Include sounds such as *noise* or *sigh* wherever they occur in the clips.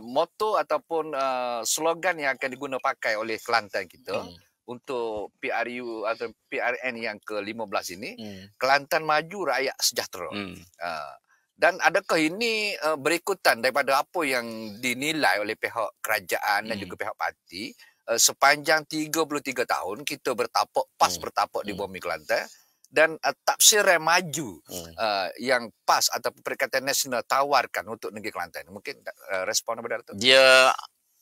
Uh, motto ataupun uh, slogan yang akan diguna pakai oleh Kelantan kita hmm. untuk PRU atau PRN yang ke-15 ini hmm. Kelantan maju rakyat sejahtera. Hmm. Uh, dan adakah ini uh, berikutan daripada apa yang dinilai oleh pihak kerajaan hmm. dan juga pihak parti uh, sepanjang 33 tahun kita bertapak pas hmm. bertapak di hmm. bumi Kelantan? Hmm dan uh, eh, tafsir maju hmm. uh, yang pas atau perikatan nasional tawarkan untuk negeri Kelantan mungkin uh, respon apa Dato? Dia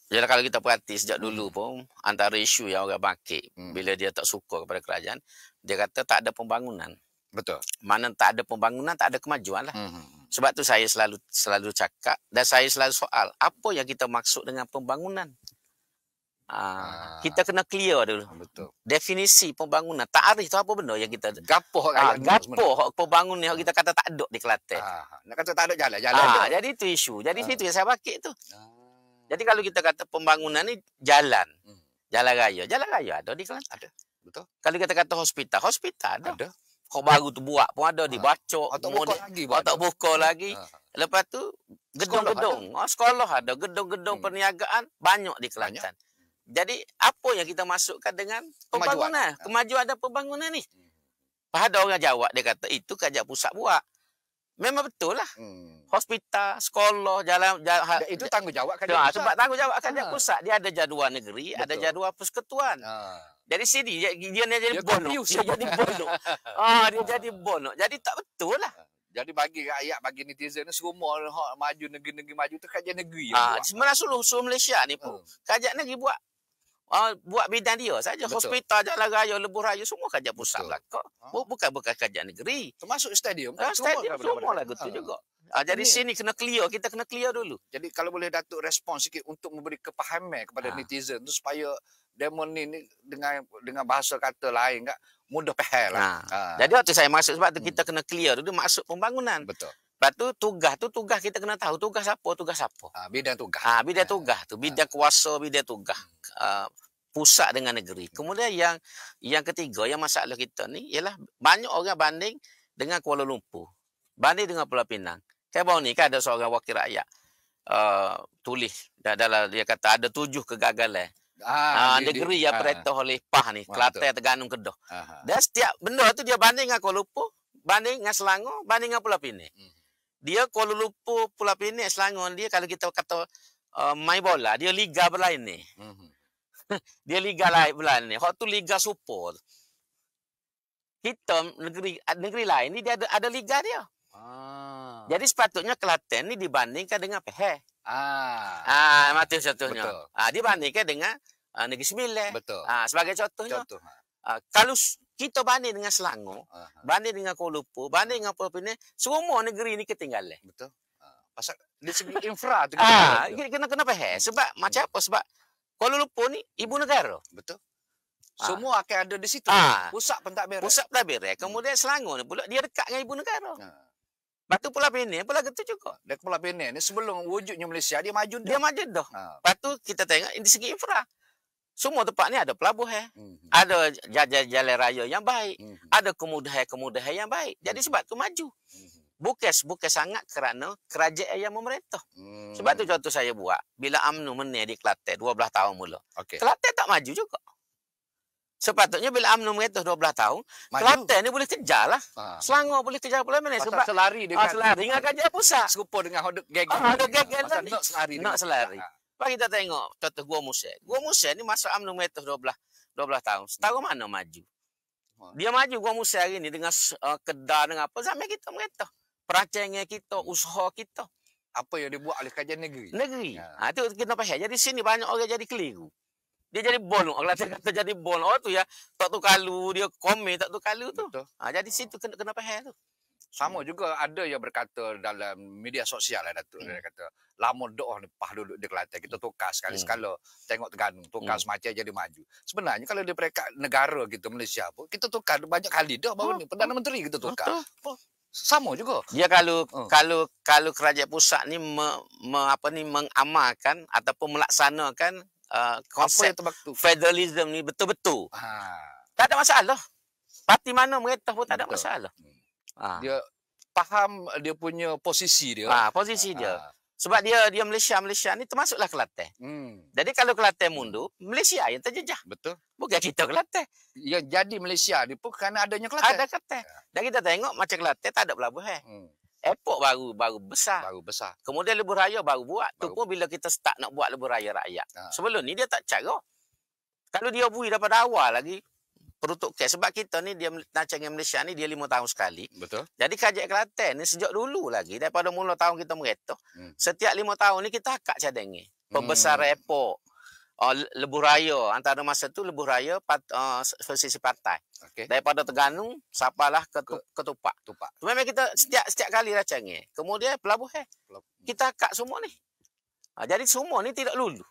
ya kalau kita perhati sejak dulu hmm. pun antara isu yang orang pakai hmm. bila dia tak suka kepada kerajaan dia kata tak ada pembangunan. Betul. Mana tak ada pembangunan tak ada kemajuan lah. Hmm. hmm, hmm. Sebab tu saya selalu selalu cakap dan saya selalu soal apa yang kita maksud dengan pembangunan. Aa, ah, ah. kita kena clear dulu. Ah, betul. Definisi pembangunan, takrif tu apa benda yang kita gapoh ha, gapo pembangunan yang kita kata tak ada di Kelantan. Ha, nak kata tak ada jalan, jalan. Ha, ada. jadi itu isu. Jadi ha. situ yang saya bakit tu. Ha. Jadi kalau kita kata pembangunan ni jalan. Hmm. Jalan raya, jalan raya ada di Kelantan. Ada. Betul. Kalau kita kata hospital, hospital ada. ada. Kau baru tu buat pun ada ha. di baca. Atau buka lagi. Atau buka lagi. Ha. Lepas tu, gedung-gedung. Sekolah, sekolah ada. Gedung-gedung hmm. perniagaan banyak di Kelantan. Banyak. Jadi apa yang kita masukkan dengan pembangunan, kemajuan, ah. kemajuan dan pembangunan ni? Hmm. Ada orang jawab, dia kata itu kajak pusat buat. Memang betul lah. Hmm. Hospital, sekolah, jalan, jalan. Ha, itu tanggungjawab kerajaan ha, pusat. Sebab tanggungjawab kerajaan ah. ha. pusat. Dia ada jadual negeri, betul. ada jadual persekutuan. Ha. Dari sini, dia, dia, dia, dia jadi bonok. Dia jadi bonok. ah, dia jadi bonok. Jadi tak betul lah. Jadi bagi rakyat, bagi netizen ni semua orang maju negeri-negeri maju tu kajak negeri. Ah, ha, sebenarnya seluruh, seluruh Malaysia ni pun hmm. kerajaan negeri buat Uh, buat bidang dia saja hospital aja lah raya lebuh raya semua kerja pusat lah kok ha? bukan bukan kerja negeri termasuk stadium kan? uh, stadium semua lah gitu ha. juga ha. Uh, jadi ini. sini kena clear kita kena clear dulu jadi kalau boleh datuk respon sikit untuk memberi kepahaman kepada ha. netizen tu supaya demon ni, dengan dengan bahasa kata lain enggak kan, mudah faham lah ha. ha. jadi waktu saya masuk sebab tu hmm. kita kena clear dulu maksud pembangunan betul Lepas tu tugas tu tugas kita kena tahu tugas siapa, tugas siapa. Ha, ah, bidang tugas. Ha, bidang ah, tugas tu, bidang kuasa, bidang tugas. Uh, pusat dengan negeri. Hmm. Kemudian yang yang ketiga, yang masalah kita ni ialah banyak orang banding dengan Kuala Lumpur. Banding dengan Pulau Pinang. Kayak bau ni kan ada seorang wakil rakyat uh, tulis dah dalam dia kata ada tujuh kegagalan. Ah, uh, negeri dia, yang perintah ah, oleh PAH ni, Kelantan, Terengganu, Kedah. Dan setiap benda tu dia banding dengan Kuala Lumpur, banding dengan Selangor, banding dengan Pulau Pinang. Hmm dia Kuala Lumpur Pulau Pinang Selangor dia kalau kita kata uh, main bola dia liga berlain ni. Mm-hmm. *laughs* dia liga lain berlain ni. Hak tu liga super. Kita negeri negeri lain ni dia ada ada liga dia. Ah. Jadi sepatutnya Kelantan ni dibandingkan dengan Pahe. Ah. Ah mati contohnya. Ah dibandingkan dengan uh, negeri Sembilan. Ah sebagai contohnya. Contoh. Ha. Ah, kalau kita banding dengan Selangor, uh banding dengan Kuala Lumpur, banding dengan apa-apa semua negeri ni ketinggalan. Betul. Uh, pasal dari segi infra tu ah, kita ah, kena kena faham hmm. sebab hmm. macam apa sebab Kuala Lumpur ni ibu negara. Betul. Ah. Semua akan ada di situ. Ha. Pusat pentadbiran. Pusat pentadbiran. Hmm. Kemudian Selangor ni pula dia dekat dengan ibu negara. Ha. Lepas tu Pulau Pinang pula gitu juga. Dan Pulau Pinang ni sebelum wujudnya Malaysia dia maju dah. Dia maju dah. Ha. Lepas kita tengok di segi infra. Semua tempat ni ada pelabuhan. Hmm. Ada jalan-jalan raya yang baik. Hmm. Ada kemudahan-kemudahan yang baik. Jadi sebab tu maju. Hmm. Bukan bukan sangat kerana kerajaan yang memerintah. Hmm. Sebab tu contoh saya buat. Bila amnu menang di Kelantan 12 tahun mula. Okay. Kelantan tak maju juga. Sepatutnya bila UMNO merintah 12 tahun, maju. Kelantan ni boleh kejar lah. Ha. Selangor boleh kejar pula mana. Sebab selari dengan, ah, selari dengan kerajaan pusat. Serupa dengan hodok gegel. Ah, hodok gegel tadi. Nak selari. Nak selari. Ha. Mari kita tengok contoh Gua Musa. Gua Musa ni masuk UMNO Metoh 12, 12 tahun. Setahun mana maju? Dia maju Gua Musa hari ni dengan uh, kedah dengan apa. Zaman kita merata. Perancangnya kita, usaha kita. Apa yang dia buat oleh kajian negeri? Negeri. Ya. Ha, itu kita faham. Jadi sini banyak orang jadi keliru. Dia jadi bon. Orang lain kata jadi bon. Oh tu ya. Tak tu kalu. Dia komen tak tu kalu tu. Ha, jadi situ kena, kena faham tu. Sama hmm. juga ada yang berkata dalam media sosial lah Datuk. Hmm. Dia kata, lama doa lepas dulu duduk di Kelantan. Kita tukar sekali-sekala. Hmm. Tengok Terganu. Tukar hmm. semacam jadi maju. Sebenarnya kalau di peringkat negara kita Malaysia pun, kita tukar banyak kali dah baru oh, ni. Perdana oh, Menteri kita tukar. Sama juga. Dia ya, kalau hmm. kalau kalau kerajaan pusat ni me, me, apa ni mengamalkan ataupun melaksanakan uh, konsep federalism ni betul-betul. Ha. Tak ada masalah. Parti mana merintah pun tak ada masalah. Hmm. Ha. Dia faham dia punya posisi dia. Ha, posisi dia. Ah. Sebab dia dia Malaysia Malaysia ni termasuklah Kelate. Hmm. Jadi kalau Kelate hmm. mundu Malaysia yang terjejah. Betul. Bukan kita Kelate. Yang jadi Malaysia ni pun kerana adanya Kelate. Ada Kelate. Ya. Dan kita tengok macam Kelate tak ada pelabuhan. Eh. Hmm. Airport baru baru besar. Baru besar. Kemudian lebuh raya baru buat. Baru. Tu pun bila kita start nak buat lebuh raya rakyat. Ha. Sebelum ni dia tak cara. Kalau dia bui daripada awal lagi, ke Sebab kita ni, dia nacang dengan Malaysia ni, dia lima tahun sekali. Betul. Jadi kajak Kelantan ni sejak dulu lagi, daripada mula tahun kita merata, hmm. setiap lima tahun ni kita akak cadang ni. Hmm. Pembesar hmm. repok, uh, lebuh raya. Antara masa tu lebuh raya pat, uh, oh, versi partai. Okay. Daripada Terganu, sapalah ke, ke, ketupak. Memang kita setiap setiap kali rancang ni. Kemudian pelabuhan. Pelabuh. Kita akak semua ni. Ha, jadi semua ni tidak lulu.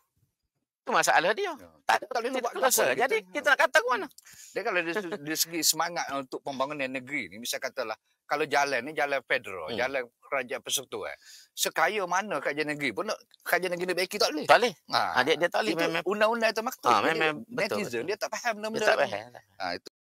Itu masalah dia. Ya. Tak, ada tak boleh buat kuasa. Jadi kita, kita nak kata ke mana? Dia kalau dari, dari segi semangat untuk pembangunan negeri ni misal katalah kalau jalan ni jalan federal, hmm. jalan kerajaan persekutuan. Eh. Sekaya mana kerajaan negeri pun nak kerajaan negeri baik tak boleh. Tak boleh. Ha. Dia, dia tak boleh. undang-undang itu maktub. Ha, memang betul. Netizen dia tak faham benda-benda. Dia tak faham. Ha, itu.